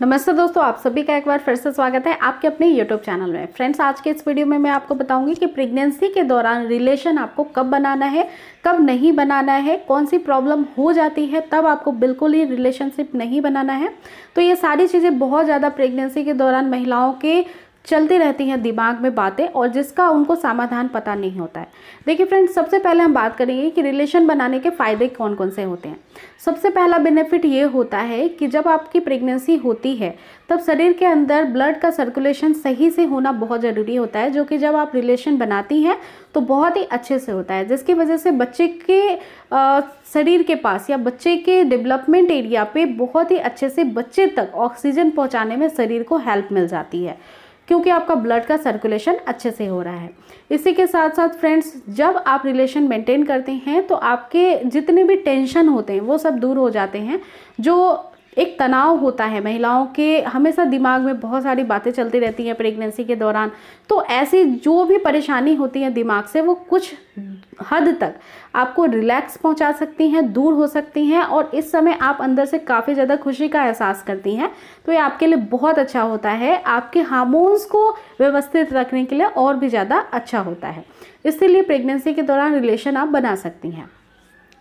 नमस्ते दोस्तों आप सभी का एक बार फिर से स्वागत है आपके अपने यूट्यूब चैनल में फ्रेंड्स आज के इस वीडियो में मैं आपको बताऊंगी कि प्रेगनेंसी के दौरान रिलेशन आपको कब बनाना है कब नहीं बनाना है कौन सी प्रॉब्लम हो जाती है तब आपको बिल्कुल ही रिलेशनशिप नहीं बनाना है तो ये सारी चीज़ें बहुत ज़्यादा प्रेगनेंसी के दौरान महिलाओं के चलती रहती हैं दिमाग में बातें और जिसका उनको समाधान पता नहीं होता है देखिए फ्रेंड्स सबसे पहले हम बात करेंगे कि रिलेशन बनाने के फ़ायदे कौन कौन से होते हैं सबसे पहला बेनिफिट ये होता है कि जब आपकी प्रेगनेंसी होती है तब शरीर के अंदर ब्लड का सर्कुलेशन सही से होना बहुत ज़रूरी होता है जो कि जब आप रिलेशन बनाती हैं तो बहुत ही अच्छे से होता है जिसकी वजह से बच्चे के शरीर के पास या बच्चे के डेवलपमेंट एरिया पे बहुत ही अच्छे से बच्चे तक ऑक्सीजन पहुंचाने में शरीर को हेल्प मिल जाती है क्योंकि आपका ब्लड का सर्कुलेशन अच्छे से हो रहा है इसी के साथ साथ फ्रेंड्स जब आप रिलेशन मेंटेन करते हैं तो आपके जितने भी टेंशन होते हैं वो सब दूर हो जाते हैं जो एक तनाव होता है महिलाओं के हमेशा दिमाग में बहुत सारी बातें चलती रहती हैं प्रेगनेंसी के दौरान तो ऐसी जो भी परेशानी होती है दिमाग से वो कुछ हद तक आपको रिलैक्स पहुंचा सकती हैं दूर हो सकती हैं और इस समय आप अंदर से काफ़ी ज़्यादा खुशी का एहसास करती हैं तो ये आपके लिए बहुत अच्छा होता है आपके हार्मोन्स को व्यवस्थित रखने के लिए और भी ज़्यादा अच्छा होता है इसलिए प्रेगनेंसी के दौरान रिलेशन आप बना सकती हैं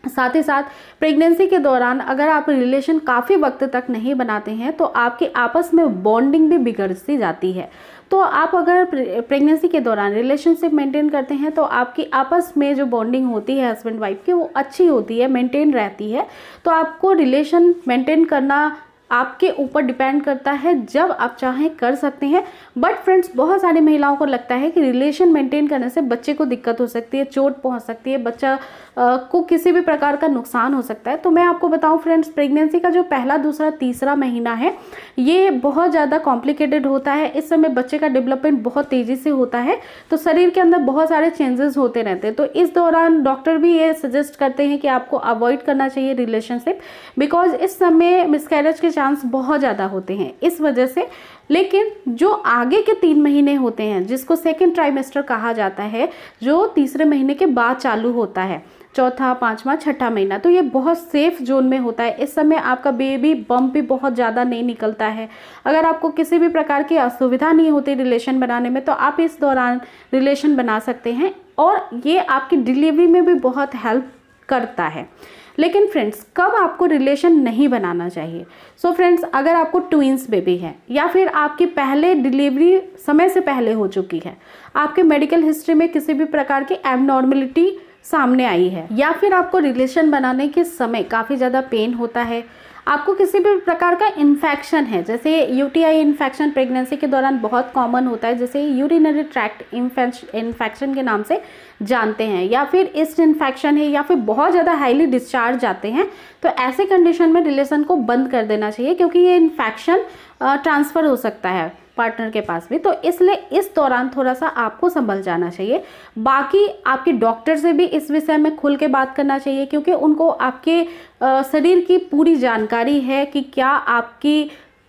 साथ ही साथ प्रेगनेंसी के दौरान अगर आप रिलेशन काफ़ी वक्त तक नहीं बनाते हैं तो आपकी आपस में बॉन्डिंग भी बिगड़ती जाती है तो आप अगर प्रेगनेंसी के दौरान रिलेशनशिप मेंटेन करते हैं तो आपकी आपस में जो बॉन्डिंग होती है हस्बैंड वाइफ की वो अच्छी होती है मेंटेन रहती है तो आपको रिलेशन मेंटेन करना आपके ऊपर डिपेंड करता है जब आप चाहें कर सकते हैं बट फ्रेंड्स बहुत सारी महिलाओं को लगता है कि रिलेशन मेंटेन करने से बच्चे को दिक्कत हो सकती है चोट पहुंच सकती है बच्चा आ, को किसी भी प्रकार का नुकसान हो सकता है तो मैं आपको बताऊं फ्रेंड्स प्रेगनेंसी का जो पहला दूसरा तीसरा महीना है ये बहुत ज़्यादा कॉम्प्लिकेटेड होता है इस समय बच्चे का डेवलपमेंट बहुत तेज़ी से होता है तो शरीर के अंदर बहुत सारे चेंजेस होते रहते हैं तो इस दौरान डॉक्टर भी ये सजेस्ट करते हैं कि आपको अवॉइड करना चाहिए रिलेशनशिप बिकॉज इस समय मिसकैरेज के चांस बहुत ज़्यादा होते हैं इस वजह से लेकिन जो आगे के तीन महीने होते हैं जिसको सेकेंड ट्राइमेस्टर कहा जाता है जो तीसरे महीने के बाद चालू होता है चौथा पाँचवा छठा महीना तो ये बहुत सेफ जोन में होता है इस समय आपका बेबी बम भी बहुत ज़्यादा नहीं निकलता है अगर आपको किसी भी प्रकार की असुविधा नहीं होती रिलेशन बनाने में तो आप इस दौरान रिलेशन बना सकते हैं और ये आपकी डिलीवरी में भी बहुत हेल्प करता है लेकिन फ्रेंड्स कब आपको रिलेशन नहीं बनाना चाहिए सो so फ्रेंड्स अगर आपको ट्विंस बेबी है या फिर आपकी पहले डिलीवरी समय से पहले हो चुकी है आपके मेडिकल हिस्ट्री में किसी भी प्रकार की एबनॉर्मलिटी सामने आई है या फिर आपको रिलेशन बनाने के समय काफ़ी ज़्यादा पेन होता है आपको किसी भी प्रकार का इन्फेक्शन है जैसे यूटीआई इन्फेक्शन प्रेगनेंसी के दौरान बहुत कॉमन होता है जैसे यूरिनरी ट्रैक्ट इन्फेक्शन के नाम से जानते हैं या फिर इस्ट इन्फेक्शन है या फिर बहुत ज़्यादा हाईली डिस्चार्ज आते हैं तो ऐसे कंडीशन में रिलेशन को बंद कर देना चाहिए क्योंकि ये इन्फेक्शन ट्रांसफ़र हो सकता है पार्टनर के पास भी तो इसलिए इस दौरान थोड़ा सा आपको संभल जाना चाहिए बाकी आपके डॉक्टर से भी इस विषय में खुल के बात करना चाहिए क्योंकि उनको आपके शरीर की पूरी जानकारी है कि क्या आपकी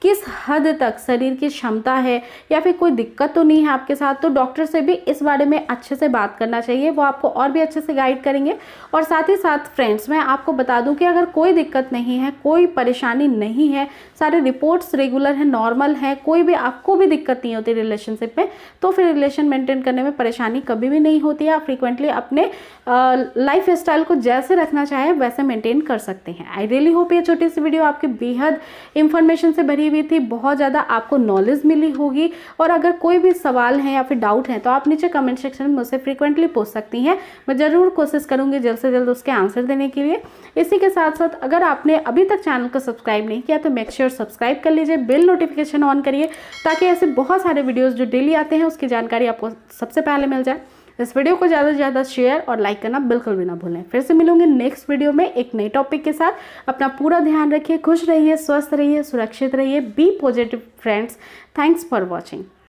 किस हद तक शरीर की क्षमता है या फिर कोई दिक्कत तो नहीं है आपके साथ तो डॉक्टर से भी इस बारे में अच्छे से बात करना चाहिए वो आपको और भी अच्छे से गाइड करेंगे और साथ ही साथ फ्रेंड्स मैं आपको बता दूं कि अगर कोई दिक्कत नहीं है कोई परेशानी नहीं है सारे रिपोर्ट्स रेगुलर हैं नॉर्मल हैं कोई भी आपको भी दिक्कत नहीं होती रिलेशनशिप में तो फिर रिलेशन मेंटेन करने में परेशानी कभी भी नहीं होती है आप फ्रिक्वेंटली अपने लाइफ स्टाइल को जैसे रखना चाहें वैसे मेंटेन कर सकते हैं आई रियली होप ये छोटी सी वीडियो आपकी बेहद इंफॉर्मेशन से भरी हुई थी बहुत ज़्यादा आपको नॉलेज मिली होगी और अगर कोई भी सवाल है या फिर डाउट है तो आप नीचे कमेंट सेक्शन में मुझसे फ्रिक्वेंटली पूछ सकती हैं मैं ज़रूर कोशिश करूँगी जल्द से जल्द उसके आंसर देने के लिए इसी के साथ साथ अगर आपने अभी तक चैनल को सब्सक्राइब नहीं किया तो मेक श्योर सब्सक्राइब कर लीजिए बिल नोटिफिकेशन ऑन करिए ताकि ऐसे बहुत सारे वीडियोज़ जो डेली आते हैं उसकी जानकारी आपको सबसे पहले मिल जाए इस वीडियो को ज़्यादा से ज़्यादा शेयर और लाइक करना बिल्कुल भी ना भूलें फिर से मिलूंगे नेक्स्ट वीडियो में एक नए टॉपिक के साथ अपना पूरा ध्यान रखिए खुश रहिए स्वस्थ रहिए सुरक्षित रहिए be positive friends thanks for watching